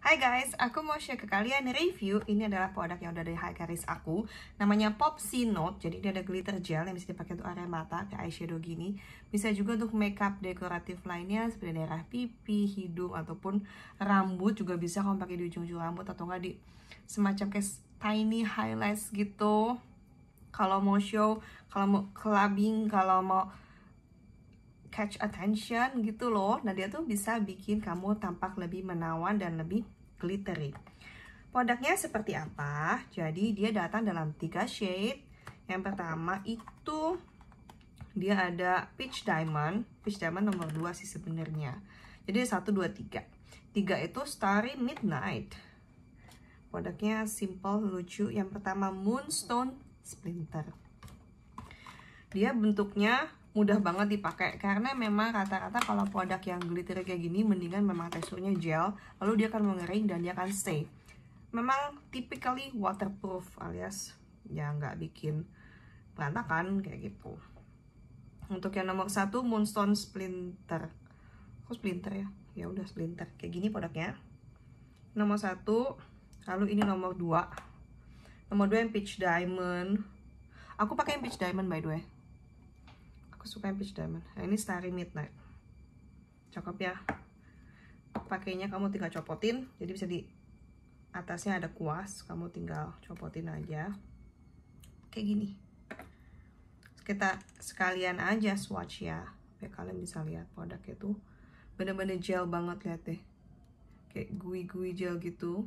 Hai guys, aku mau share ke kalian review Ini adalah produk yang udah dari high Caris aku Namanya Popsy Note Jadi ini ada glitter gel yang bisa dipakai untuk area mata Kayak eyeshadow gini Bisa juga untuk makeup dekoratif lainnya Seperti daerah pipi, hidung, ataupun rambut Juga bisa kamu pakai di ujung-ujung rambut Atau enggak di semacam kayak tiny highlights gitu Kalau mau show, kalau mau clubbing, kalau mau catch attention gitu loh. Nah, dia tuh bisa bikin kamu tampak lebih menawan dan lebih glittery. Produknya seperti apa? Jadi, dia datang dalam tiga shade. Yang pertama itu dia ada peach diamond. Peach diamond nomor 2 sih sebenarnya. Jadi, 1 2 3. 3 itu starry midnight. Produknya simple, lucu. Yang pertama moonstone splinter. Dia bentuknya mudah banget dipakai karena memang rata-rata kalau produk yang glitter kayak gini mendingan memang teksturnya gel lalu dia akan mengering dan dia akan stay memang typically waterproof alias ya nggak bikin berantakan kayak gitu untuk yang nomor satu moonstone splinter kok splinter ya ya udah splinter kayak gini produknya nomor satu lalu ini nomor dua nomor dua yang peach diamond aku pakai yang peach diamond by the way aku suka yang peach diamond nah, ini starry midnight cakep ya pakainya kamu tinggal copotin jadi bisa di atasnya ada kuas kamu tinggal copotin aja kayak gini kita sekalian aja swatch ya biar kalian bisa lihat produknya tuh bener-bener gel banget lihat deh kayak gui-gui gel gitu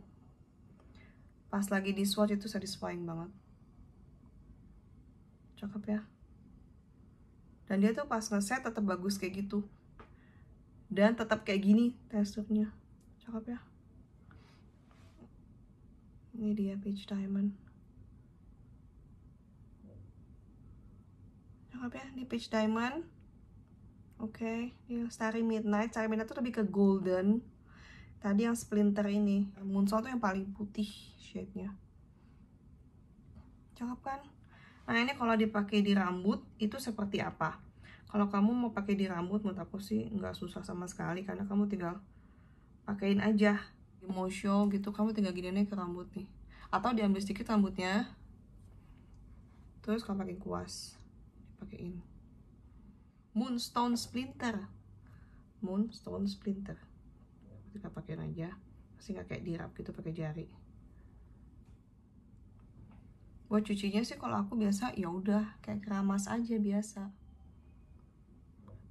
pas lagi di swatch itu satisfying banget cakep ya dan dia tuh pas ngeset tetap bagus kayak gitu dan tetap kayak gini teksturnya cakep ya ini dia peach diamond cakep ya ini peach diamond oke okay. ini starry midnight starry midnight tuh lebih ke golden tadi yang splinter ini moonsault tuh yang paling putih shade nya cakep kan Nah ini kalau dipakai di rambut itu seperti apa? Kalau kamu mau pakai di rambut menurut aku sih nggak susah sama sekali karena kamu tinggal pakaiin aja di gitu kamu tinggal gini nih ke rambut nih atau diambil sedikit rambutnya terus kamu pakai kuas dipakein moonstone splinter moonstone splinter kita pakai aja masih nggak kayak dirap gitu pakai jari buat cucinya sih kalau aku biasa ya udah kayak keramas aja biasa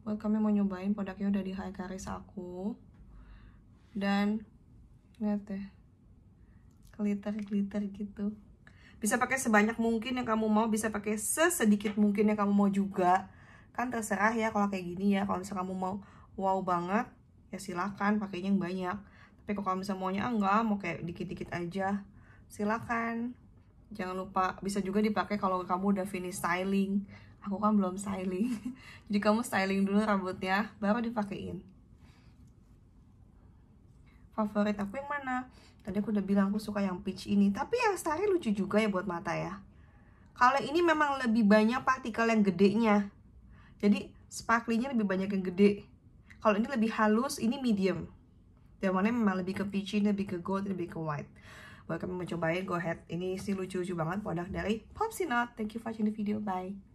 buat kami mau nyobain produknya udah di high karis aku dan lihat deh glitter glitter gitu bisa pakai sebanyak mungkin yang kamu mau bisa pakai sesedikit mungkin yang kamu mau juga kan terserah ya kalau kayak gini ya kalau misalnya kamu mau wow banget ya silakan pakainya yang banyak tapi kalau misalnya maunya enggak mau kayak dikit-dikit aja silakan jangan lupa bisa juga dipakai kalau kamu udah finish styling aku kan belum styling jadi kamu styling dulu rambutnya baru dipakein favorit aku yang mana tadi aku udah bilang aku suka yang peach ini tapi yang starry lucu juga ya buat mata ya kalau ini memang lebih banyak partikel yang gedenya jadi sparklinya lebih banyak yang gede kalau ini lebih halus ini medium dan warnanya memang lebih ke peach lebih ke gold lebih ke white Welcome mencobain, go ahead. Ini sih lucu-lucu banget produk dari Popsy Thank you for watching the video. Bye.